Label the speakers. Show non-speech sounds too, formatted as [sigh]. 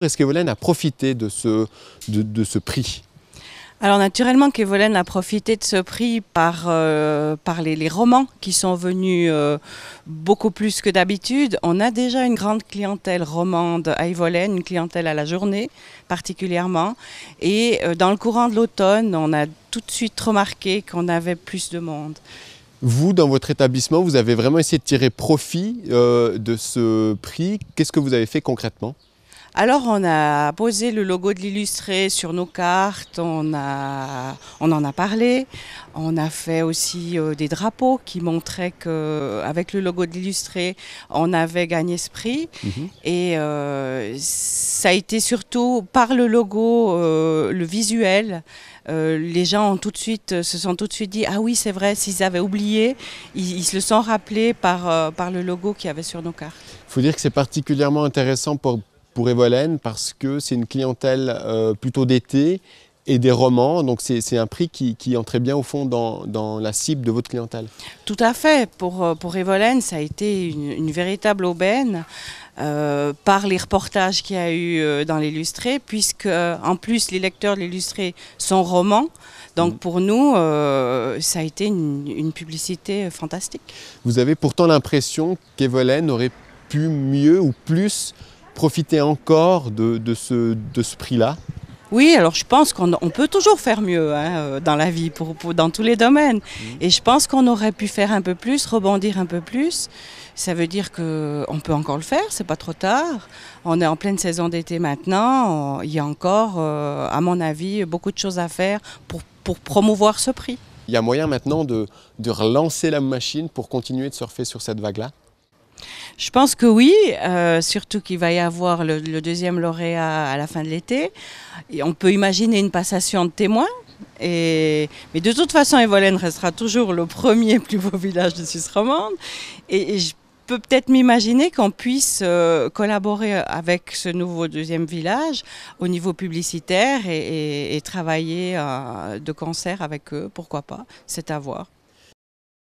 Speaker 1: Est-ce qu'Evolène a profité de ce, de, ce prix
Speaker 2: alors naturellement qu'Evolène a profité de ce prix par, euh, par les, romans qui sont venus euh, beaucoup plus que d'habitude. On a déjà une grande clientèle romande à Evolène, une clientèle à la journée particulièrement. Et euh, dans le courant de l'automne, on a tout de suite remarqué qu'on avait plus de monde.
Speaker 1: Vous, dans votre établissement, vous avez vraiment essayé de tirer profit de ce prix. Qu'est-ce que vous avez fait concrètement
Speaker 2: alors on a posé le logo de l'illustré sur nos cartes, on, en a parlé, on a fait aussi euh, des drapeaux qui montraient qu'avec le logo de l'illustré, on avait gagné ce prix. Mhm. Et euh, ça a été surtout par le logo, euh, le visuel. les gens se sont tout de suite dit ah oui c'est vrai s'ils avaient oublié ils, se le sont rappelés par, par le logo qu'il y avait sur nos cartes.
Speaker 1: Il faut dire que c'est particulièrement intéressant pour, pour Evolène parce que c'est une clientèle euh, plutôt d'été et des romans. Donc c'est un prix qui, entrait bien au fond dans, la cible de votre clientèle.
Speaker 2: Tout à fait. Pour, euh, pour Evolène, ça a été une, véritable aubaine. Euh, par les reportages qu'il y a eu dans l'illustré, puisque en plus les lecteurs de l'illustré sont romans. Donc mm. pour nous, ça a été une, une, publicité fantastique.
Speaker 1: Vous avez pourtant l'impression qu'Evolène aurait pu mieux ou plus profiter encore de, ce, prix-là
Speaker 2: oui, alors je pense qu'on peut toujours faire mieux hein, euh, dans la vie, dans tous les domaines. Mmh. Et je pense qu'on aurait pu faire un peu plus, rebondir un peu plus. Ça veut dire qu'on peut encore le faire, c'est pas trop tard. On est en pleine saison d'été maintenant. il y a encore, euh, à mon avis, beaucoup de choses à faire pour,
Speaker 1: promouvoir ce prix. Il y a moyen maintenant de relancer la machine pour continuer de surfer sur cette vague-là
Speaker 2: je pense que oui, euh, surtout qu'il va y avoir le, deuxième lauréat à la fin de l'été. On peut imaginer une passation de témoins. Mais de toute façon, Evolène restera toujours le premier [laughs] plus beau village de Suisse romande. Et, je peux peut-être m'imaginer qu'on puisse euh, collaborer avec ce nouveau deuxième village au niveau publicitaire et, travailler euh, de concert avec eux, pourquoi pas, c'est à voir.